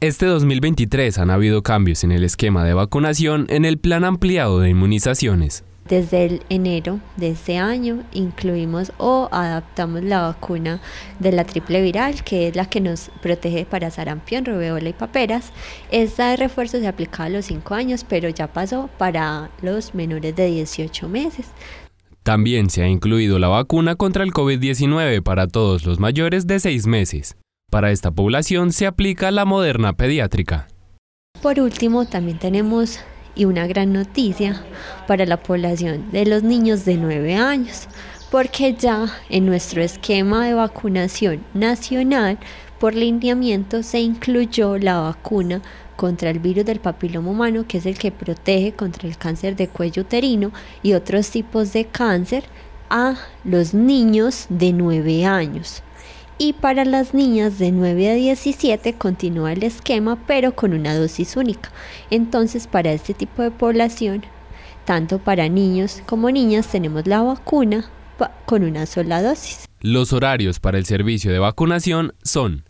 Este 2023 han habido cambios en el esquema de vacunación en el plan ampliado de inmunizaciones. Desde enero de este año incluimos o adaptamos la vacuna de la triple viral, que es la que nos protege para sarampión, rubeola y paperas. Esta de refuerzo se aplicaba a los 5 años, pero ya pasó para los menores de 18 meses. También se ha incluido la vacuna contra el COVID-19 para todos los mayores de 6 meses. Para esta población se aplica la moderna pediátrica. Por último, también tenemos y una gran noticia para la población de los niños de 9 años, porque ya en nuestro esquema de vacunación nacional por lineamiento se incluyó la vacuna contra el virus del papiloma humano, que es el que protege contra el cáncer de cuello uterino y otros tipos de cáncer a los niños de 9 años y para las niñas de 9 a 17 continúa el esquema pero con una dosis única. Entonces para este tipo de población, tanto para niños como niñas tenemos la vacuna con una sola dosis. Los horarios para el servicio de vacunación son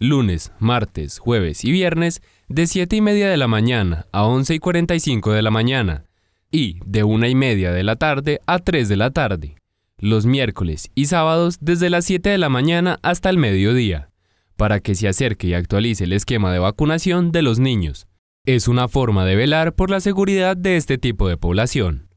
lunes, martes, jueves y viernes de 7 y media de la mañana a 11 y 45 de la mañana y de 1 y media de la tarde a 3 de la tarde los miércoles y sábados desde las 7 de la mañana hasta el mediodía, para que se acerque y actualice el esquema de vacunación de los niños. Es una forma de velar por la seguridad de este tipo de población.